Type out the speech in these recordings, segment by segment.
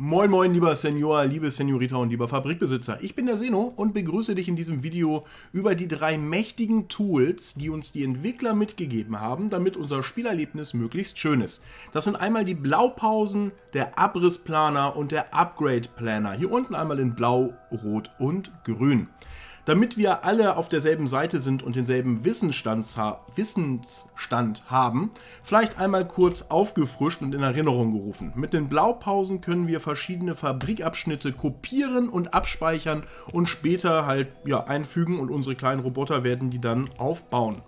Moin moin, lieber Senior, liebe Seniorita und lieber Fabrikbesitzer. Ich bin der Seno und begrüße dich in diesem Video über die drei mächtigen Tools, die uns die Entwickler mitgegeben haben, damit unser Spielerlebnis möglichst schön ist. Das sind einmal die Blaupausen, der Abrissplaner und der Upgrade Planner. Hier unten einmal in blau, rot und grün damit wir alle auf derselben Seite sind und denselben Wissensstand haben, vielleicht einmal kurz aufgefrischt und in Erinnerung gerufen. Mit den Blaupausen können wir verschiedene Fabrikabschnitte kopieren und abspeichern und später halt ja, einfügen und unsere kleinen Roboter werden die dann aufbauen.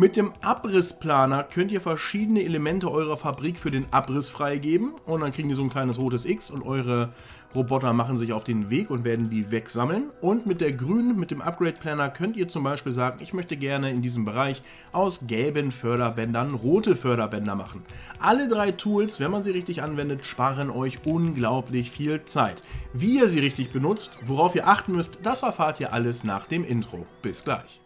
Mit dem Abrissplaner könnt ihr verschiedene Elemente eurer Fabrik für den Abriss freigeben und dann kriegen die so ein kleines rotes X und eure Roboter machen sich auf den Weg und werden die wegsammeln. Und mit der grünen, mit dem Upgrade Planner könnt ihr zum Beispiel sagen, ich möchte gerne in diesem Bereich aus gelben Förderbändern rote Förderbänder machen. Alle drei Tools, wenn man sie richtig anwendet, sparen euch unglaublich viel Zeit. Wie ihr sie richtig benutzt, worauf ihr achten müsst, das erfahrt ihr alles nach dem Intro. Bis gleich.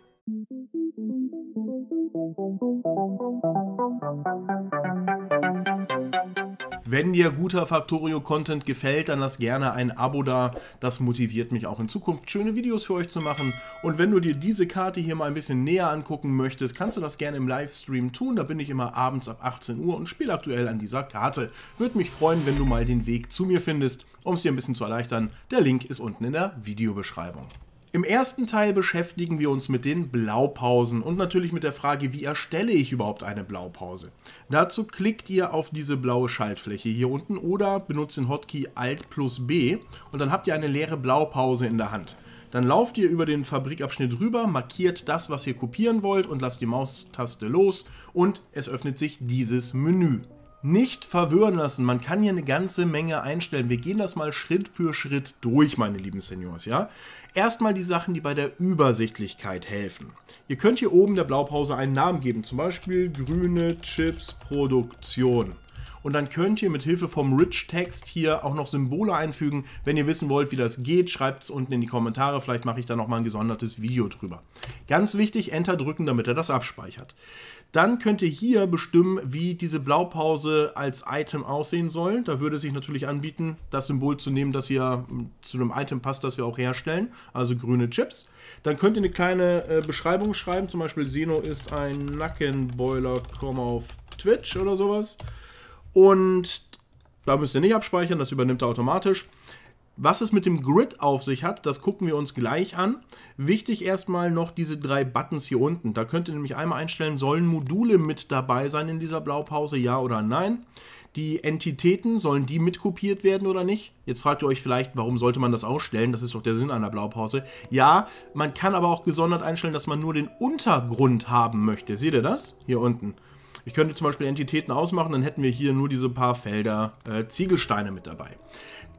Wenn dir guter Factorio-Content gefällt, dann lass gerne ein Abo da. Das motiviert mich auch in Zukunft, schöne Videos für euch zu machen. Und wenn du dir diese Karte hier mal ein bisschen näher angucken möchtest, kannst du das gerne im Livestream tun. Da bin ich immer abends ab 18 Uhr und spiele aktuell an dieser Karte. Würde mich freuen, wenn du mal den Weg zu mir findest, um es dir ein bisschen zu erleichtern. Der Link ist unten in der Videobeschreibung. Im ersten Teil beschäftigen wir uns mit den Blaupausen und natürlich mit der Frage, wie erstelle ich überhaupt eine Blaupause. Dazu klickt ihr auf diese blaue Schaltfläche hier unten oder benutzt den Hotkey Alt plus B und dann habt ihr eine leere Blaupause in der Hand. Dann lauft ihr über den Fabrikabschnitt rüber, markiert das, was ihr kopieren wollt und lasst die Maustaste los und es öffnet sich dieses Menü nicht verwirren lassen. Man kann hier eine ganze Menge einstellen. Wir gehen das mal Schritt für Schritt durch, meine lieben Seniors, ja? Erstmal die Sachen, die bei der Übersichtlichkeit helfen. Ihr könnt hier oben der Blaupause einen Namen geben, zum Beispiel grüne Chips Produktion. Und dann könnt ihr mit Hilfe vom Rich Text hier auch noch Symbole einfügen. Wenn ihr wissen wollt, wie das geht, schreibt es unten in die Kommentare. Vielleicht mache ich da nochmal ein gesondertes Video drüber. Ganz wichtig, Enter drücken, damit er das abspeichert. Dann könnt ihr hier bestimmen, wie diese Blaupause als Item aussehen soll. Da würde es sich natürlich anbieten, das Symbol zu nehmen, das hier hm, zu einem Item passt, das wir auch herstellen, also grüne Chips. Dann könnt ihr eine kleine äh, Beschreibung schreiben, zum Beispiel Seno ist ein Nackenboiler, komm auf Twitch oder sowas. Und da müsst ihr nicht abspeichern, das übernimmt er automatisch. Was es mit dem Grid auf sich hat, das gucken wir uns gleich an. Wichtig erstmal noch diese drei Buttons hier unten. Da könnt ihr nämlich einmal einstellen, sollen Module mit dabei sein in dieser Blaupause, ja oder nein. Die Entitäten, sollen die mitkopiert werden oder nicht? Jetzt fragt ihr euch vielleicht, warum sollte man das ausstellen? Das ist doch der Sinn einer Blaupause. Ja, man kann aber auch gesondert einstellen, dass man nur den Untergrund haben möchte. Seht ihr das? Hier unten. Ich könnte zum Beispiel Entitäten ausmachen, dann hätten wir hier nur diese paar Felder äh, Ziegelsteine mit dabei.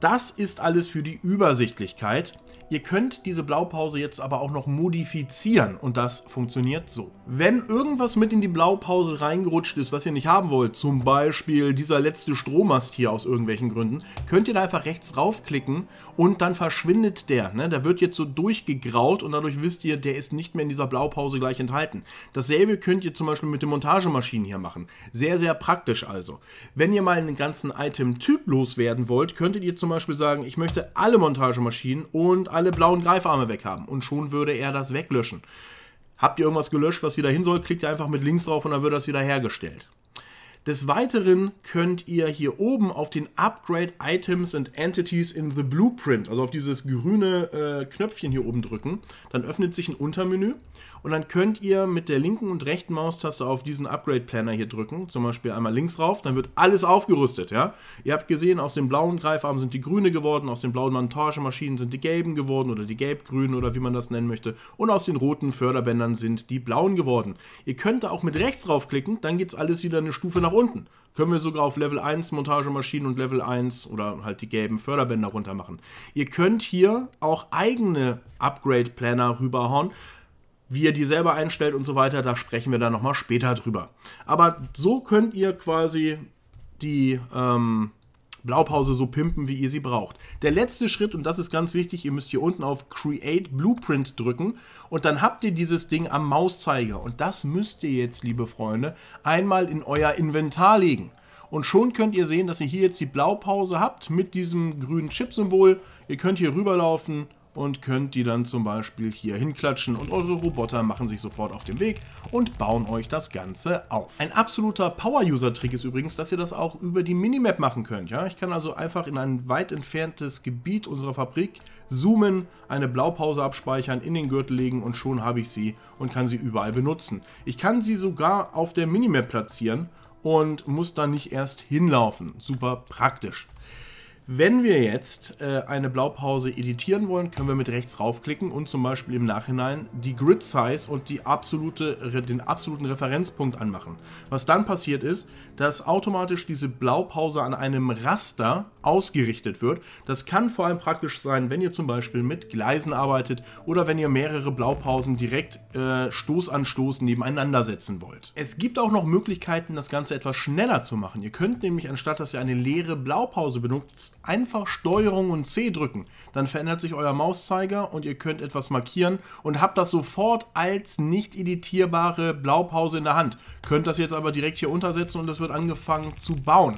Das ist alles für die Übersichtlichkeit. Ihr könnt diese Blaupause jetzt aber auch noch modifizieren und das funktioniert so. Wenn irgendwas mit in die Blaupause reingerutscht ist, was ihr nicht haben wollt, zum Beispiel dieser letzte Strommast hier aus irgendwelchen Gründen, könnt ihr da einfach rechts draufklicken und dann verschwindet der. Ne? Der wird jetzt so durchgegraut und dadurch wisst ihr, der ist nicht mehr in dieser Blaupause gleich enthalten. Dasselbe könnt ihr zum Beispiel mit den Montagemaschinen hier machen. Sehr, sehr praktisch also. Wenn ihr mal einen ganzen Item-Typ loswerden wollt, könntet ihr zum Beispiel sagen, ich möchte alle Montagemaschinen und alle blauen Greifarme weghaben. Und schon würde er das weglöschen. Habt ihr irgendwas gelöscht, was wieder hin soll, klickt ihr einfach mit links drauf und dann wird das wieder hergestellt. Des Weiteren könnt ihr hier oben auf den Upgrade Items and Entities in the Blueprint, also auf dieses grüne äh, Knöpfchen hier oben drücken. Dann öffnet sich ein Untermenü und dann könnt ihr mit der linken und rechten Maustaste auf diesen Upgrade-Planner hier drücken, zum Beispiel einmal links rauf, dann wird alles aufgerüstet. Ja? Ihr habt gesehen, aus den blauen Greifarmen sind die grüne geworden, aus den blauen Montagemaschinen sind die gelben geworden oder die gelb-grünen oder wie man das nennen möchte. Und aus den roten Förderbändern sind die blauen geworden. Ihr könnt da auch mit rechts raufklicken, dann geht es alles wieder eine Stufe nach unten können wir sogar auf Level 1 Montagemaschinen und Level 1 oder halt die gelben Förderbänder runter machen. Ihr könnt hier auch eigene Upgrade-Planner rüberhauen wie ihr die selber einstellt und so weiter, da sprechen wir dann nochmal später drüber. Aber so könnt ihr quasi die ähm, Blaupause so pimpen, wie ihr sie braucht. Der letzte Schritt, und das ist ganz wichtig, ihr müsst hier unten auf Create Blueprint drücken und dann habt ihr dieses Ding am Mauszeiger. Und das müsst ihr jetzt, liebe Freunde, einmal in euer Inventar legen. Und schon könnt ihr sehen, dass ihr hier jetzt die Blaupause habt mit diesem grünen Chip-Symbol. Ihr könnt hier rüberlaufen, und könnt die dann zum Beispiel hier hinklatschen und eure Roboter machen sich sofort auf den Weg und bauen euch das Ganze auf. Ein absoluter Power-User-Trick ist übrigens, dass ihr das auch über die Minimap machen könnt. Ja? Ich kann also einfach in ein weit entferntes Gebiet unserer Fabrik zoomen, eine Blaupause abspeichern, in den Gürtel legen und schon habe ich sie und kann sie überall benutzen. Ich kann sie sogar auf der Minimap platzieren und muss dann nicht erst hinlaufen. Super praktisch. Wenn wir jetzt äh, eine Blaupause editieren wollen, können wir mit rechts raufklicken und zum Beispiel im Nachhinein die Grid Size und die absolute, den absoluten Referenzpunkt anmachen. Was dann passiert ist, dass automatisch diese Blaupause an einem Raster ausgerichtet wird. Das kann vor allem praktisch sein, wenn ihr zum Beispiel mit Gleisen arbeitet oder wenn ihr mehrere Blaupausen direkt äh, Stoß an Stoß nebeneinander setzen wollt. Es gibt auch noch Möglichkeiten, das Ganze etwas schneller zu machen. Ihr könnt nämlich, anstatt dass ihr eine leere Blaupause benutzt, einfach STRG und C drücken. Dann verändert sich euer Mauszeiger und ihr könnt etwas markieren und habt das sofort als nicht editierbare Blaupause in der Hand. Könnt das jetzt aber direkt hier untersetzen und es wird angefangen zu bauen.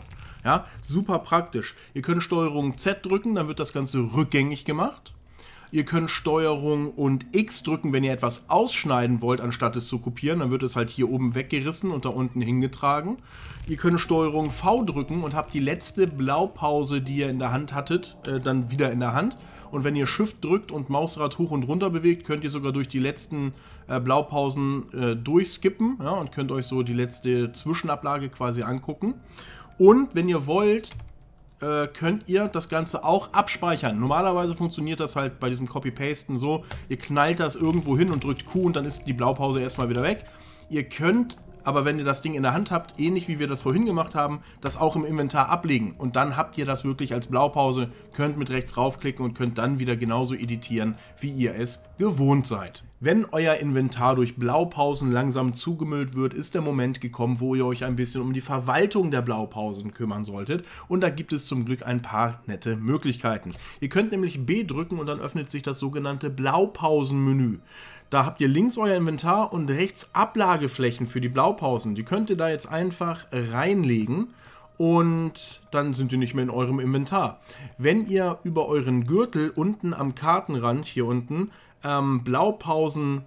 Ja, super praktisch. Ihr könnt Steuerung Z drücken, dann wird das Ganze rückgängig gemacht. Ihr könnt Steuerung und X drücken, wenn ihr etwas ausschneiden wollt, anstatt es zu kopieren. Dann wird es halt hier oben weggerissen und da unten hingetragen. Ihr könnt Steuerung V drücken und habt die letzte Blaupause, die ihr in der Hand hattet, äh, dann wieder in der Hand. Und wenn ihr Shift drückt und Mausrad hoch und runter bewegt, könnt ihr sogar durch die letzten äh, Blaupausen äh, durchskippen ja, und könnt euch so die letzte Zwischenablage quasi angucken. Und wenn ihr wollt, äh, könnt ihr das Ganze auch abspeichern. Normalerweise funktioniert das halt bei diesem Copy-Pasten so, ihr knallt das irgendwo hin und drückt Q und dann ist die Blaupause erstmal wieder weg. Ihr könnt aber wenn ihr das Ding in der Hand habt, ähnlich wie wir das vorhin gemacht haben, das auch im Inventar ablegen und dann habt ihr das wirklich als Blaupause, könnt mit rechts raufklicken und könnt dann wieder genauso editieren, wie ihr es gewohnt seid. Wenn euer Inventar durch Blaupausen langsam zugemüllt wird, ist der Moment gekommen, wo ihr euch ein bisschen um die Verwaltung der Blaupausen kümmern solltet. Und da gibt es zum Glück ein paar nette Möglichkeiten. Ihr könnt nämlich B drücken und dann öffnet sich das sogenannte Blaupausenmenü. Da habt ihr links euer Inventar und rechts Ablageflächen für die Blaupausen. Die könnt ihr da jetzt einfach reinlegen und dann sind die nicht mehr in eurem Inventar. Wenn ihr über euren Gürtel unten am Kartenrand hier unten ähm, Blaupausen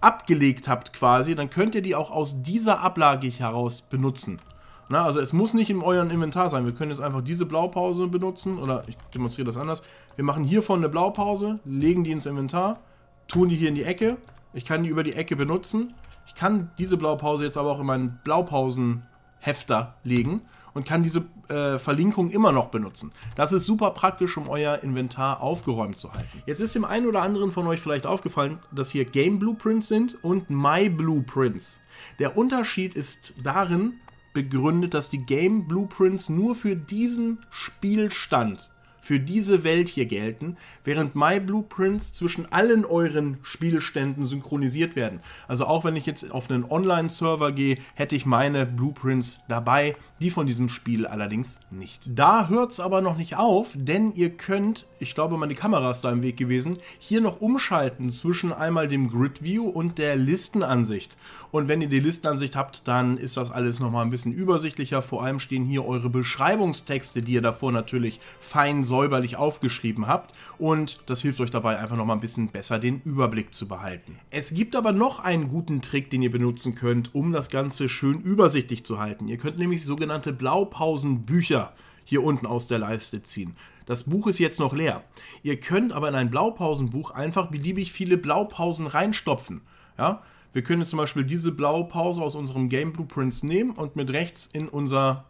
abgelegt habt quasi, dann könnt ihr die auch aus dieser Ablage heraus benutzen. Na, also es muss nicht in eurem Inventar sein. Wir können jetzt einfach diese Blaupause benutzen oder ich demonstriere das anders. Wir machen hiervon eine Blaupause, legen die ins Inventar tun die hier in die Ecke. Ich kann die über die Ecke benutzen. Ich kann diese Blaupause jetzt aber auch in meinen Blaupausenhefter legen und kann diese äh, Verlinkung immer noch benutzen. Das ist super praktisch, um euer Inventar aufgeräumt zu halten. Jetzt ist dem einen oder anderen von euch vielleicht aufgefallen, dass hier Game Blueprints sind und My Blueprints. Der Unterschied ist darin begründet, dass die Game Blueprints nur für diesen Spielstand für diese Welt hier gelten, während My Blueprints zwischen allen euren Spielständen synchronisiert werden. Also auch wenn ich jetzt auf einen Online-Server gehe, hätte ich meine Blueprints dabei, die von diesem Spiel allerdings nicht. Da hört es aber noch nicht auf, denn ihr könnt, ich glaube meine Kamera ist da im Weg gewesen, hier noch umschalten zwischen einmal dem Grid View und der Listenansicht. Und wenn ihr die Listenansicht habt, dann ist das alles nochmal ein bisschen übersichtlicher. Vor allem stehen hier eure Beschreibungstexte, die ihr davor natürlich fein säuberlich aufgeschrieben habt und das hilft euch dabei einfach noch mal ein bisschen besser den Überblick zu behalten. Es gibt aber noch einen guten Trick, den ihr benutzen könnt, um das Ganze schön übersichtlich zu halten. Ihr könnt nämlich sogenannte Blaupausenbücher hier unten aus der Leiste ziehen. Das Buch ist jetzt noch leer. Ihr könnt aber in ein Blaupausenbuch einfach beliebig viele Blaupausen reinstopfen. Ja? Wir können jetzt zum Beispiel diese Blaupause aus unserem Game Blueprints nehmen und mit rechts in unser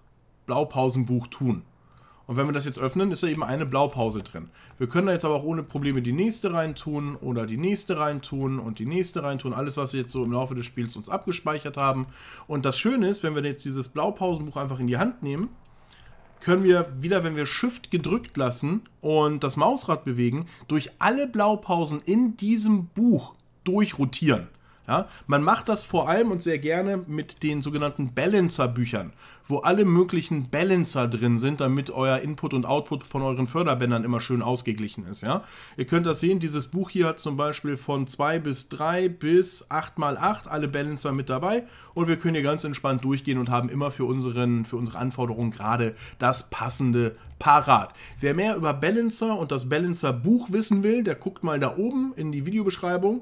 Blaupausenbuch tun. Und wenn wir das jetzt öffnen, ist da eben eine Blaupause drin. Wir können da jetzt aber auch ohne Probleme die nächste reintun oder die nächste reintun und die nächste reintun. Alles, was wir jetzt so im Laufe des Spiels uns abgespeichert haben. Und das Schöne ist, wenn wir jetzt dieses Blaupausenbuch einfach in die Hand nehmen, können wir wieder, wenn wir Shift gedrückt lassen und das Mausrad bewegen, durch alle Blaupausen in diesem Buch durchrotieren. Ja, man macht das vor allem und sehr gerne mit den sogenannten Balancer-Büchern, wo alle möglichen Balancer drin sind, damit euer Input und Output von euren Förderbändern immer schön ausgeglichen ist. Ja? Ihr könnt das sehen, dieses Buch hier hat zum Beispiel von 2 bis 3 bis 8x8 alle Balancer mit dabei und wir können hier ganz entspannt durchgehen und haben immer für, unseren, für unsere Anforderungen gerade das passende parat. Wer mehr über Balancer und das Balancer-Buch wissen will, der guckt mal da oben in die Videobeschreibung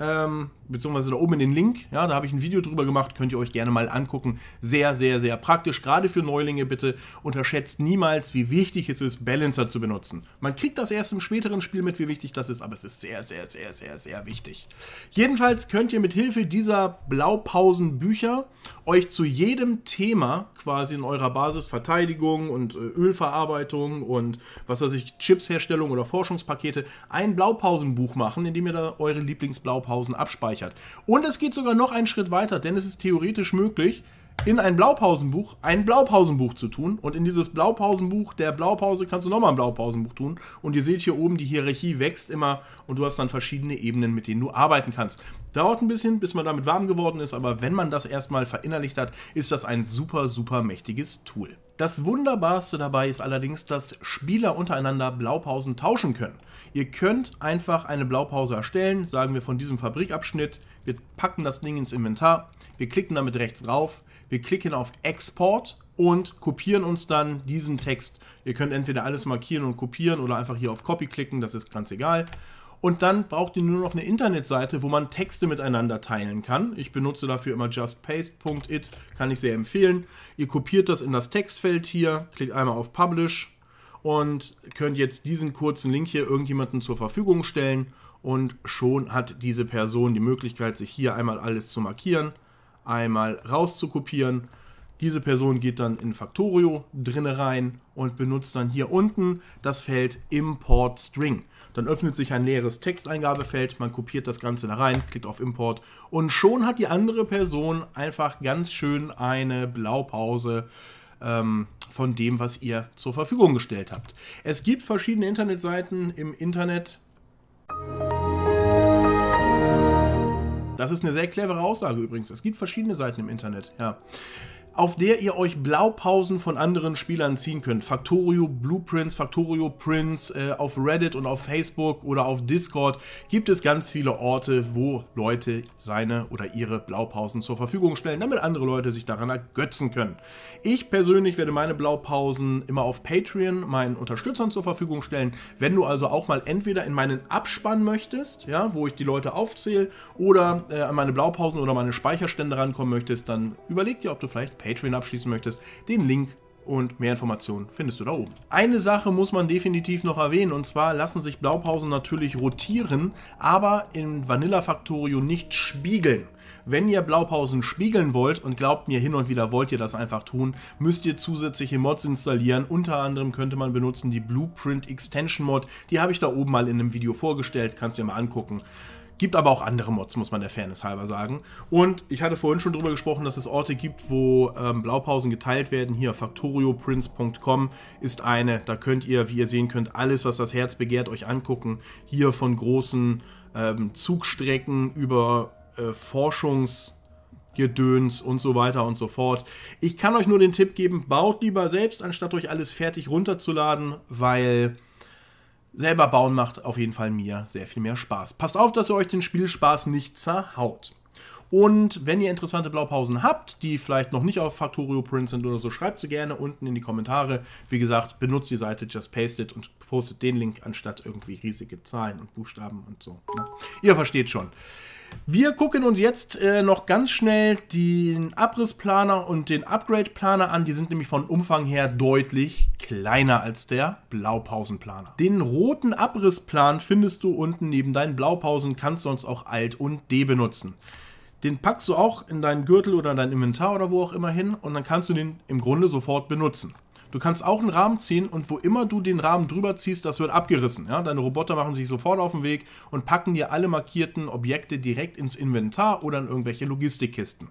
ähm, beziehungsweise da oben in den Link, ja, da habe ich ein Video drüber gemacht, könnt ihr euch gerne mal angucken. Sehr, sehr, sehr praktisch, gerade für Neulinge bitte. Unterschätzt niemals, wie wichtig es ist, Balancer zu benutzen. Man kriegt das erst im späteren Spiel mit, wie wichtig das ist, aber es ist sehr, sehr, sehr, sehr, sehr wichtig. Jedenfalls könnt ihr mit Hilfe dieser Blaupausenbücher euch zu jedem Thema quasi in eurer Basis Verteidigung und äh, Ölverarbeitung und was weiß ich, Chipsherstellung oder Forschungspakete ein Blaupausenbuch machen, indem ihr da eure Lieblingsblaupausen Blaupausen abspeichert. Und es geht sogar noch einen Schritt weiter, denn es ist theoretisch möglich, in ein Blaupausenbuch ein Blaupausenbuch zu tun. Und in dieses Blaupausenbuch der Blaupause kannst du nochmal ein Blaupausenbuch tun. Und ihr seht hier oben, die Hierarchie wächst immer und du hast dann verschiedene Ebenen, mit denen du arbeiten kannst. Dauert ein bisschen, bis man damit warm geworden ist, aber wenn man das erstmal verinnerlicht hat, ist das ein super, super mächtiges Tool. Das Wunderbarste dabei ist allerdings, dass Spieler untereinander Blaupausen tauschen können. Ihr könnt einfach eine Blaupause erstellen, sagen wir von diesem Fabrikabschnitt, wir packen das Ding ins Inventar, wir klicken damit rechts drauf, wir klicken auf Export und kopieren uns dann diesen Text. Ihr könnt entweder alles markieren und kopieren oder einfach hier auf Copy klicken, das ist ganz egal. Und dann braucht ihr nur noch eine Internetseite, wo man Texte miteinander teilen kann. Ich benutze dafür immer justpaste.it, kann ich sehr empfehlen. Ihr kopiert das in das Textfeld hier, klickt einmal auf Publish und könnt jetzt diesen kurzen Link hier irgendjemandem zur Verfügung stellen und schon hat diese Person die Möglichkeit, sich hier einmal alles zu markieren, einmal rauszukopieren diese Person geht dann in Factorio drinne rein und benutzt dann hier unten das Feld Import String. Dann öffnet sich ein leeres Texteingabefeld, man kopiert das Ganze da rein, klickt auf Import und schon hat die andere Person einfach ganz schön eine Blaupause ähm, von dem, was ihr zur Verfügung gestellt habt. Es gibt verschiedene Internetseiten im Internet. Das ist eine sehr clevere Aussage übrigens. Es gibt verschiedene Seiten im Internet, ja auf der ihr euch Blaupausen von anderen Spielern ziehen könnt. Factorio Blueprints, Factorio Prints, äh, auf Reddit und auf Facebook oder auf Discord gibt es ganz viele Orte, wo Leute seine oder ihre Blaupausen zur Verfügung stellen, damit andere Leute sich daran ergötzen können. Ich persönlich werde meine Blaupausen immer auf Patreon meinen Unterstützern zur Verfügung stellen. Wenn du also auch mal entweder in meinen Abspann möchtest, ja, wo ich die Leute aufzähle, oder äh, an meine Blaupausen oder meine Speicherstände rankommen möchtest, dann überleg dir, ob du vielleicht Patreon Patreon abschließen möchtest. Den Link und mehr Informationen findest du da oben. Eine Sache muss man definitiv noch erwähnen und zwar lassen sich Blaupausen natürlich rotieren, aber in Vanilla Factorio nicht spiegeln. Wenn ihr Blaupausen spiegeln wollt und glaubt mir, hin und wieder wollt ihr das einfach tun, müsst ihr zusätzliche Mods installieren. Unter anderem könnte man benutzen die Blueprint Extension Mod. Die habe ich da oben mal in einem Video vorgestellt, kannst dir mal angucken. Gibt aber auch andere Mods, muss man der Fairness halber sagen. Und ich hatte vorhin schon darüber gesprochen, dass es Orte gibt, wo ähm, Blaupausen geteilt werden. Hier factorioprince.com ist eine. Da könnt ihr, wie ihr sehen könnt, alles, was das Herz begehrt, euch angucken. Hier von großen ähm, Zugstrecken über äh, Forschungs... Gedöns und so weiter und so fort. Ich kann euch nur den Tipp geben, baut lieber selbst, anstatt euch alles fertig runterzuladen, weil selber bauen macht auf jeden Fall mir sehr viel mehr Spaß. Passt auf, dass ihr euch den Spielspaß nicht zerhaut. Und wenn ihr interessante Blaupausen habt, die vielleicht noch nicht auf Factorio Print sind oder so, schreibt sie gerne unten in die Kommentare. Wie gesagt, benutzt die Seite Just Paste It und postet den Link anstatt irgendwie riesige Zahlen und Buchstaben und so. Ne? Ihr versteht schon. Wir gucken uns jetzt äh, noch ganz schnell den Abrissplaner und den Upgradeplaner an. Die sind nämlich von Umfang her deutlich kleiner als der Blaupausenplaner. Den roten Abrissplan findest du unten neben deinen Blaupausen, kannst sonst auch Alt und D benutzen. Den packst du auch in deinen Gürtel oder in dein Inventar oder wo auch immer hin und dann kannst du den im Grunde sofort benutzen. Du kannst auch einen Rahmen ziehen und wo immer du den Rahmen drüber ziehst, das wird abgerissen. Ja? Deine Roboter machen sich sofort auf den Weg und packen dir alle markierten Objekte direkt ins Inventar oder in irgendwelche Logistikkisten.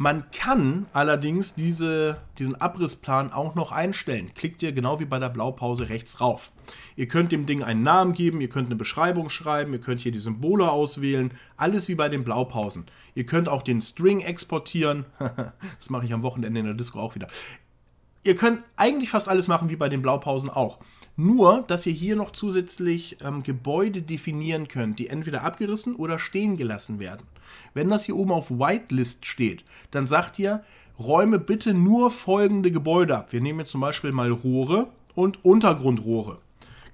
Man kann allerdings diese, diesen Abrissplan auch noch einstellen. Klickt ihr genau wie bei der Blaupause rechts rauf. Ihr könnt dem Ding einen Namen geben, ihr könnt eine Beschreibung schreiben, ihr könnt hier die Symbole auswählen, alles wie bei den Blaupausen. Ihr könnt auch den String exportieren. das mache ich am Wochenende in der Disco auch wieder ihr könnt eigentlich fast alles machen wie bei den Blaupausen auch. Nur, dass ihr hier noch zusätzlich ähm, Gebäude definieren könnt, die entweder abgerissen oder stehen gelassen werden. Wenn das hier oben auf Whitelist steht, dann sagt ihr, räume bitte nur folgende Gebäude ab. Wir nehmen jetzt zum Beispiel mal Rohre und Untergrundrohre.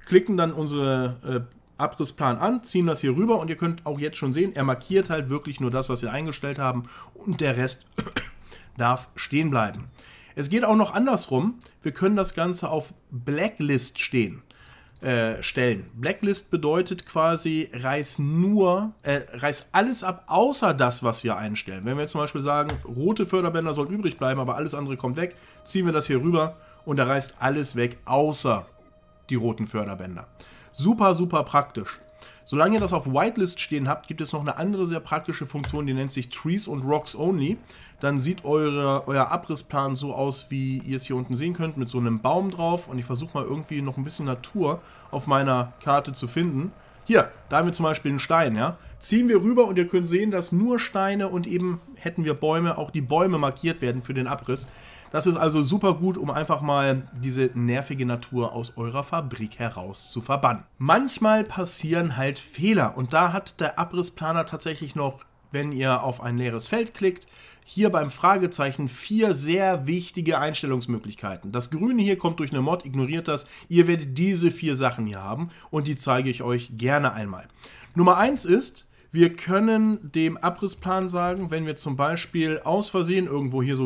Klicken dann unsere äh, Abrissplan an, ziehen das hier rüber und ihr könnt auch jetzt schon sehen, er markiert halt wirklich nur das, was wir eingestellt haben und der Rest darf stehen bleiben. Es geht auch noch andersrum. Wir können das Ganze auf Blacklist stehen, äh, stellen. Blacklist bedeutet quasi, reiß nur, äh, reiß alles ab, außer das, was wir einstellen. Wenn wir jetzt zum Beispiel sagen, rote Förderbänder sollen übrig bleiben, aber alles andere kommt weg, ziehen wir das hier rüber und da reißt alles weg, außer die roten Förderbänder. Super, super praktisch. Solange ihr das auf Whitelist stehen habt, gibt es noch eine andere sehr praktische Funktion, die nennt sich Trees und Rocks Only. Dann sieht eure, euer Abrissplan so aus, wie ihr es hier unten sehen könnt, mit so einem Baum drauf. Und ich versuche mal irgendwie noch ein bisschen Natur auf meiner Karte zu finden. Hier, da haben wir zum Beispiel einen Stein, ja. Ziehen wir rüber und ihr könnt sehen, dass nur Steine und eben hätten wir Bäume, auch die Bäume markiert werden für den Abriss. Das ist also super gut, um einfach mal diese nervige Natur aus eurer Fabrik heraus zu verbannen. Manchmal passieren halt Fehler und da hat der Abrissplaner tatsächlich noch, wenn ihr auf ein leeres Feld klickt, hier beim Fragezeichen vier sehr wichtige Einstellungsmöglichkeiten. Das Grüne hier kommt durch eine Mod, ignoriert das. Ihr werdet diese vier Sachen hier haben und die zeige ich euch gerne einmal. Nummer eins ist, wir können dem Abrissplan sagen, wenn wir zum Beispiel aus Versehen irgendwo hier so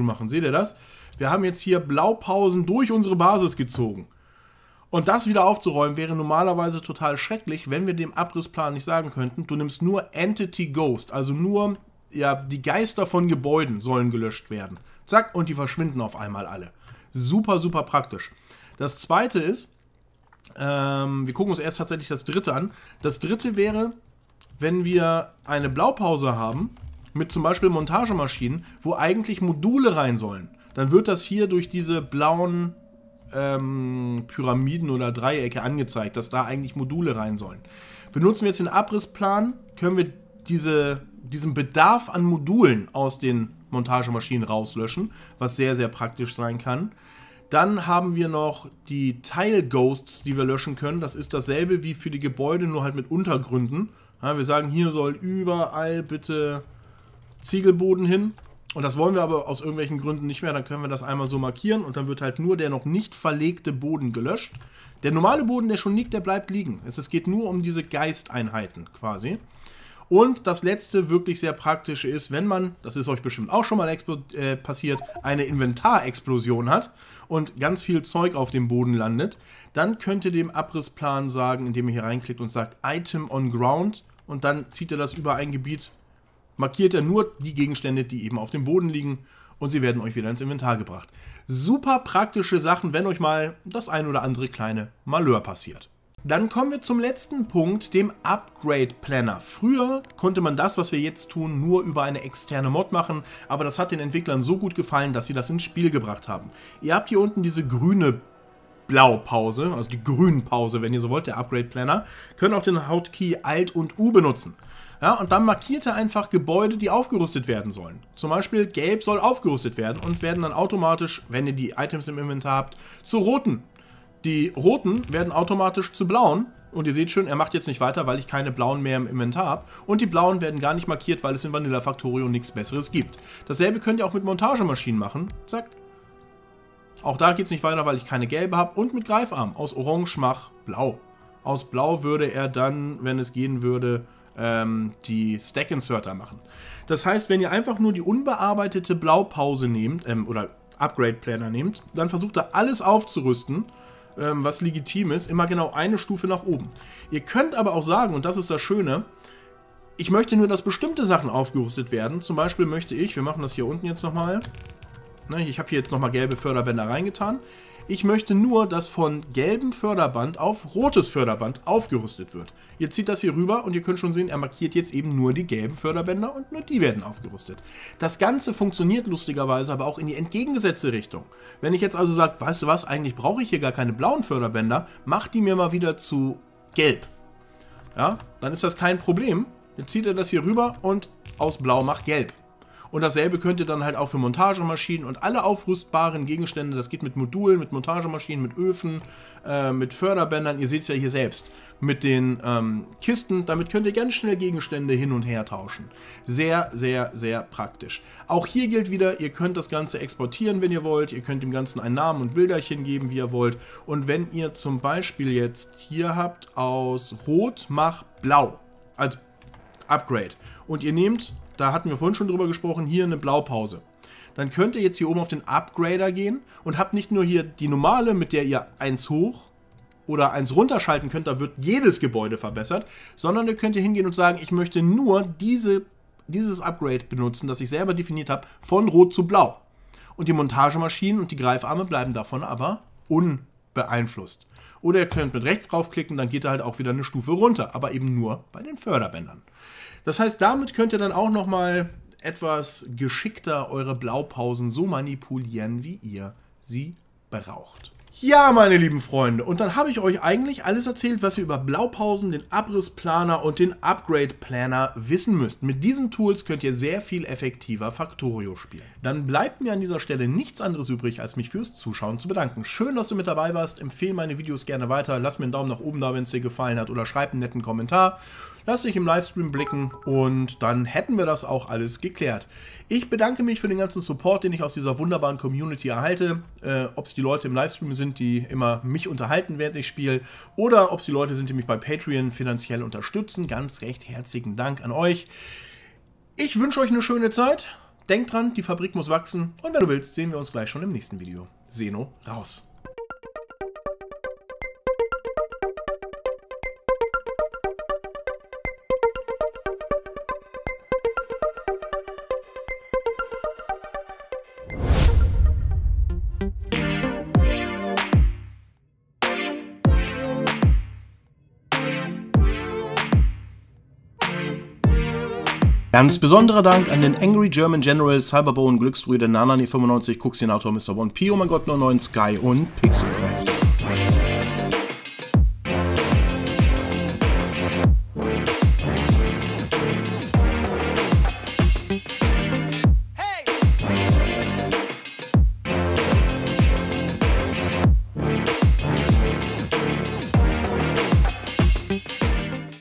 machen, seht ihr das? Wir haben jetzt hier Blaupausen durch unsere Basis gezogen. Und das wieder aufzuräumen wäre normalerweise total schrecklich, wenn wir dem Abrissplan nicht sagen könnten, du nimmst nur Entity Ghost, also nur ja, die Geister von Gebäuden sollen gelöscht werden. Zack, und die verschwinden auf einmal alle. Super, super praktisch. Das zweite ist, ähm, wir gucken uns erst tatsächlich das dritte an. Das dritte wäre, wenn wir eine Blaupause haben, mit zum Beispiel Montagemaschinen, wo eigentlich Module rein sollen, dann wird das hier durch diese blauen ähm, Pyramiden oder Dreiecke angezeigt, dass da eigentlich Module rein sollen. Benutzen wir jetzt den Abrissplan, können wir diese, diesen Bedarf an Modulen aus den Montagemaschinen rauslöschen, was sehr, sehr praktisch sein kann. Dann haben wir noch die Tile-Ghosts, die wir löschen können. Das ist dasselbe wie für die Gebäude, nur halt mit Untergründen. Ja, wir sagen, hier soll überall bitte Ziegelboden hin. Und das wollen wir aber aus irgendwelchen Gründen nicht mehr. Dann können wir das einmal so markieren und dann wird halt nur der noch nicht verlegte Boden gelöscht. Der normale Boden, der schon liegt, der bleibt liegen. Es geht nur um diese Geisteinheiten quasi. Und das letzte wirklich sehr praktische ist, wenn man, das ist euch bestimmt auch schon mal äh, passiert, eine Inventarexplosion hat und ganz viel Zeug auf dem Boden landet, dann könnt ihr dem Abrissplan sagen, indem ihr hier reinklickt und sagt Item on Ground und dann zieht er das über ein Gebiet, markiert er nur die Gegenstände, die eben auf dem Boden liegen und sie werden euch wieder ins Inventar gebracht. Super praktische Sachen, wenn euch mal das ein oder andere kleine Malheur passiert. Dann kommen wir zum letzten Punkt, dem Upgrade Planner. Früher konnte man das, was wir jetzt tun, nur über eine externe Mod machen, aber das hat den Entwicklern so gut gefallen, dass sie das ins Spiel gebracht haben. Ihr habt hier unten diese grüne Blaupause, also die Grünpause, wenn ihr so wollt, der Upgrade Planner, können auch den Hotkey Alt und U benutzen. Ja, und dann markiert er einfach Gebäude, die aufgerüstet werden sollen. Zum Beispiel gelb soll aufgerüstet werden und werden dann automatisch, wenn ihr die Items im Inventar habt, zu roten. Die roten werden automatisch zu blauen und ihr seht schon, er macht jetzt nicht weiter, weil ich keine blauen mehr im Inventar habe. Und die blauen werden gar nicht markiert, weil es in Vanilla Factorio nichts besseres gibt. Dasselbe könnt ihr auch mit Montagemaschinen machen. Zack, auch da geht es nicht weiter, weil ich keine gelbe habe. Und mit Greifarm. Aus Orange mach Blau. Aus Blau würde er dann, wenn es gehen würde, ähm, die Stack-Inserter machen. Das heißt, wenn ihr einfach nur die unbearbeitete Blaupause nehmt, ähm, oder Upgrade-Planner nehmt, dann versucht er alles aufzurüsten, ähm, was legitim ist, immer genau eine Stufe nach oben. Ihr könnt aber auch sagen, und das ist das Schöne, ich möchte nur, dass bestimmte Sachen aufgerüstet werden. Zum Beispiel möchte ich, wir machen das hier unten jetzt nochmal, Ne, ich habe hier jetzt nochmal gelbe Förderbänder reingetan. Ich möchte nur, dass von gelbem Förderband auf rotes Förderband aufgerüstet wird. Ihr zieht das hier rüber und ihr könnt schon sehen, er markiert jetzt eben nur die gelben Förderbänder und nur die werden aufgerüstet. Das Ganze funktioniert lustigerweise aber auch in die entgegengesetzte Richtung. Wenn ich jetzt also sage, weißt du was, eigentlich brauche ich hier gar keine blauen Förderbänder, mach die mir mal wieder zu gelb. Ja, dann ist das kein Problem. Jetzt zieht er das hier rüber und aus blau macht gelb. Und dasselbe könnt ihr dann halt auch für Montagemaschinen und alle aufrüstbaren Gegenstände, das geht mit Modulen, mit Montagemaschinen, mit Öfen, äh, mit Förderbändern, ihr seht es ja hier selbst, mit den ähm, Kisten, damit könnt ihr ganz schnell Gegenstände hin und her tauschen. Sehr, sehr, sehr praktisch. Auch hier gilt wieder, ihr könnt das Ganze exportieren, wenn ihr wollt, ihr könnt dem Ganzen einen Namen und Bilderchen geben, wie ihr wollt. Und wenn ihr zum Beispiel jetzt hier habt, aus Rot mach Blau als Upgrade. Und ihr nehmt da hatten wir vorhin schon drüber gesprochen, hier eine Blaupause. Dann könnt ihr jetzt hier oben auf den Upgrader gehen und habt nicht nur hier die normale, mit der ihr eins hoch oder 1 runterschalten könnt, da wird jedes Gebäude verbessert, sondern ihr könnt hier hingehen und sagen, ich möchte nur diese, dieses Upgrade benutzen, das ich selber definiert habe, von Rot zu Blau. Und die Montagemaschinen und die Greifarme bleiben davon aber unbeeinflusst. Oder ihr könnt mit rechts draufklicken, dann geht er halt auch wieder eine Stufe runter, aber eben nur bei den Förderbändern. Das heißt, damit könnt ihr dann auch noch mal etwas geschickter eure Blaupausen so manipulieren, wie ihr sie braucht. Ja, meine lieben Freunde, und dann habe ich euch eigentlich alles erzählt, was ihr über Blaupausen, den Abrissplaner und den Upgrade-Planner wissen müsst. Mit diesen Tools könnt ihr sehr viel effektiver Factorio spielen. Dann bleibt mir an dieser Stelle nichts anderes übrig, als mich fürs Zuschauen zu bedanken. Schön, dass du mit dabei warst, empfehle meine Videos gerne weiter, lass mir einen Daumen nach oben da, wenn es dir gefallen hat oder schreib einen netten Kommentar. Lass dich im Livestream blicken und dann hätten wir das auch alles geklärt. Ich bedanke mich für den ganzen Support, den ich aus dieser wunderbaren Community erhalte. Äh, Ob es die Leute im Livestream sind, sind, die immer mich unterhalten, während ich spiele, oder ob sie Leute sind, die mich bei Patreon finanziell unterstützen. Ganz recht herzlichen Dank an euch. Ich wünsche euch eine schöne Zeit. Denkt dran, die Fabrik muss wachsen. Und wenn du willst, sehen wir uns gleich schon im nächsten Video. Seno, raus. Ganz besonderer Dank an den Angry German General, Cyberbone, Glücksbrüder, Nanani95, Kuxinator, Mr. One, Pio, oh mein Gott, 09, Sky und Pixel.